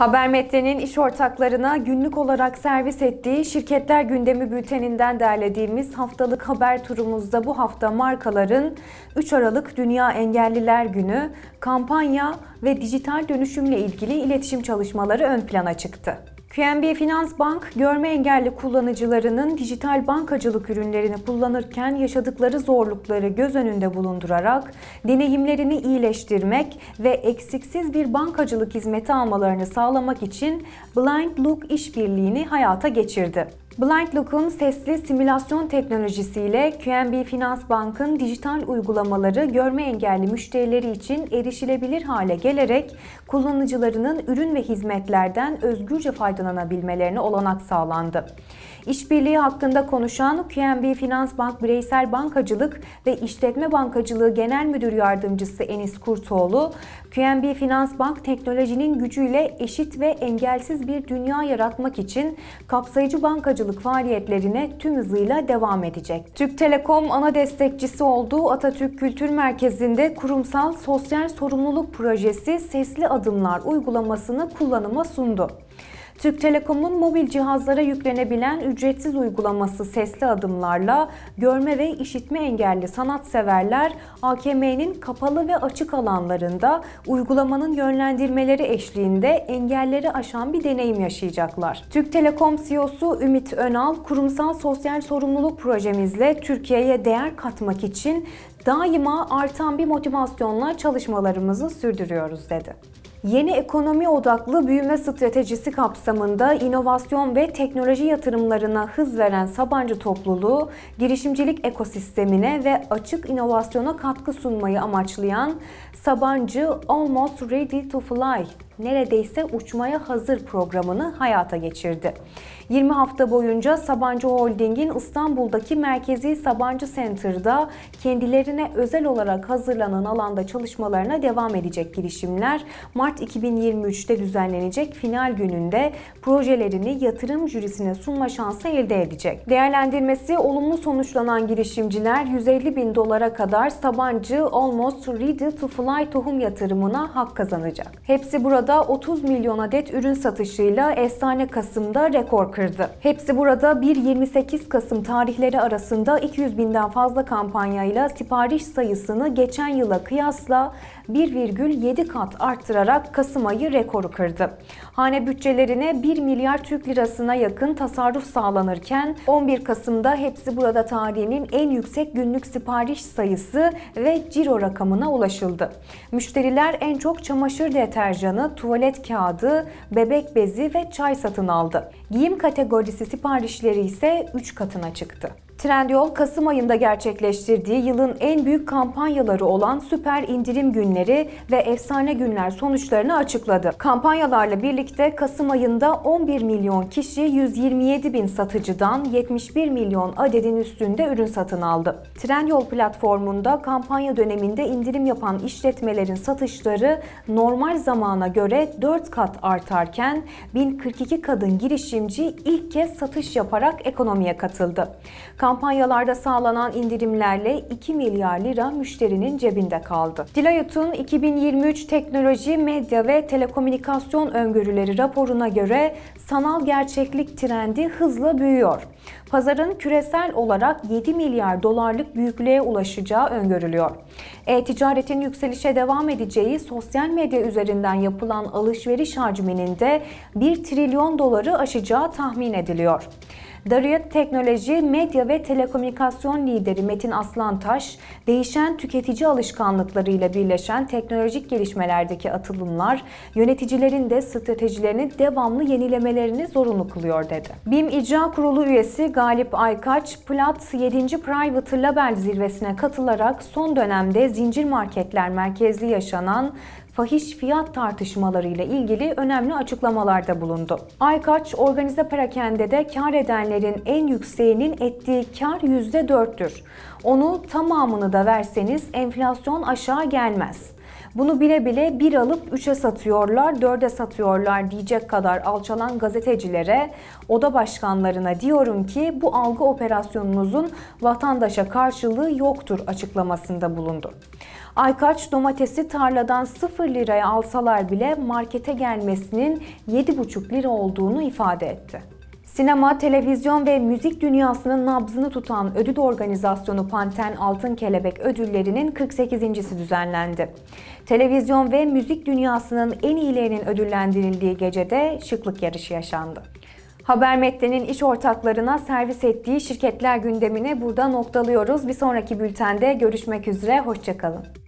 Haber Metre'nin iş ortaklarına günlük olarak servis ettiği şirketler gündemi bülteninden derlediğimiz haftalık haber turumuzda bu hafta markaların 3 Aralık Dünya Engelliler Günü, kampanya ve dijital dönüşümle ilgili iletişim çalışmaları ön plana çıktı. QNB Finans Bank, görme engelli kullanıcılarının dijital bankacılık ürünlerini kullanırken yaşadıkları zorlukları göz önünde bulundurarak deneyimlerini iyileştirmek ve eksiksiz bir bankacılık hizmeti almalarını sağlamak için Blind Look işbirliğini hayata geçirdi. Blind Look'un sesli simülasyon teknolojisiyle QNB Finans Bank'ın dijital uygulamaları görme engelli müşterileri için erişilebilir hale gelerek kullanıcılarının ürün ve hizmetlerden özgürce faydalanabilmelerine olanak sağlandı. İşbirliği hakkında konuşan QNB Finans Bank Bireysel Bankacılık ve İşletme Bankacılığı Genel Müdür Yardımcısı Enis Kurtoğlu, QNB Finans Bank teknolojinin gücüyle eşit ve engelsiz bir dünya yaratmak için kapsayıcı bankacılık bankacılık faaliyetlerine tüm hızıyla devam edecek. Türk Telekom ana destekçisi olduğu Atatürk Kültür Merkezi'nde kurumsal sosyal sorumluluk projesi Sesli Adımlar uygulamasını kullanıma sundu. Türk Telekom'un mobil cihazlara yüklenebilen ücretsiz uygulaması sesli adımlarla görme ve işitme engelli sanatseverler AKM'nin kapalı ve açık alanlarında uygulamanın yönlendirmeleri eşliğinde engelleri aşan bir deneyim yaşayacaklar. Türk Telekom CEO'su Ümit Önal, kurumsal sosyal sorumluluk projemizle Türkiye'ye değer katmak için daima artan bir motivasyonla çalışmalarımızı sürdürüyoruz dedi. Yeni ekonomi odaklı büyüme stratejisi kapsamında inovasyon ve teknoloji yatırımlarına hız veren Sabancı topluluğu, girişimcilik ekosistemine ve açık inovasyona katkı sunmayı amaçlayan Sabancı Almost Ready to Fly neredeyse uçmaya hazır programını hayata geçirdi. 20 hafta boyunca Sabancı Holding'in İstanbul'daki merkezi Sabancı Center'da kendilerine özel olarak hazırlanan alanda çalışmalarına devam edecek girişimler Mart 2023'te düzenlenecek final gününde projelerini yatırım jürisine sunma şansı elde edecek. Değerlendirmesi olumlu sonuçlanan girişimciler 150 bin dolara kadar Sabancı Almost Ready to Fly tohum yatırımına hak kazanacak. Hepsi burada Avrupa'da 30 milyon adet ürün satışıyla efsane Kasım'da rekor kırdı. Hepsi burada 1-28 Kasım tarihleri arasında 200 binden fazla kampanyayla sipariş sayısını geçen yıla kıyasla 1,7 kat arttırarak Kasım ayı rekoru kırdı. Hane bütçelerine 1 milyar Türk lirasına yakın tasarruf sağlanırken 11 Kasım'da hepsi burada tarihinin en yüksek günlük sipariş sayısı ve ciro rakamına ulaşıldı. Müşteriler en çok çamaşır deterjanı, tuvalet kağıdı, bebek bezi ve çay satın aldı. Giyim kategorisi siparişleri ise 3 katına çıktı. Trendyol Kasım ayında gerçekleştirdiği yılın en büyük kampanyaları olan süper İndirim günleri ve efsane günler sonuçlarını açıkladı. Kampanyalarla birlikte Kasım ayında 11 milyon kişi 127 bin satıcıdan 71 milyon adedin üstünde ürün satın aldı. Trendyol platformunda kampanya döneminde indirim yapan işletmelerin satışları normal zamana göre 4 kat artarken 1042 kadın girişimci ilk kez satış yaparak ekonomiye katıldı. Kamp Kampanyalarda sağlanan indirimlerle 2 milyar lira müşterinin cebinde kaldı. Dilayut'un 2023 Teknoloji, Medya ve Telekomünikasyon Öngörüleri raporuna göre sanal gerçeklik trendi hızla büyüyor. Pazarın küresel olarak 7 milyar dolarlık büyüklüğe ulaşacağı öngörülüyor. E-ticaretin yükselişe devam edeceği sosyal medya üzerinden yapılan alışveriş hacminin de 1 trilyon doları aşacağı tahmin ediliyor. Darya Teknoloji Medya ve Telekomünikasyon lideri Metin Aslantaş, değişen tüketici alışkanlıklarıyla birleşen teknolojik gelişmelerdeki atılımlar yöneticilerin de stratejilerini devamlı yenilemelerini zorunlu kılıyor dedi. BİM İcra Kurulu üyesi Galip Aykaç, Plat 7. Private Label zirvesine katılarak son dönemde zincir marketler merkezli yaşanan fahiş fiyat tartışmalarıyla ilgili önemli açıklamalarda bulundu. Aykaç, organize perakende de kar edenlerin en yükseğinin ettiği kar %4'tür. Onu tamamını da verseniz enflasyon aşağı gelmez. Bunu bile bile bir alıp 3'e satıyorlar, 4'e satıyorlar diyecek kadar alçalan gazetecilere, oda başkanlarına diyorum ki bu algı operasyonunuzun vatandaşa karşılığı yoktur açıklamasında bulundu. Aykaç domatesi tarladan 0 liraya alsalar bile markete gelmesinin 7,5 lira olduğunu ifade etti. Sinema, televizyon ve müzik dünyasının nabzını tutan ödül organizasyonu Panten Altın Kelebek ödüllerinin 48.si düzenlendi. Televizyon ve müzik dünyasının en iyilerinin ödüllendirildiği gecede şıklık yarışı yaşandı. Haber Metne'nin iş ortaklarına servis ettiği şirketler gündemine burada noktalıyoruz. Bir sonraki bültende görüşmek üzere, hoşçakalın.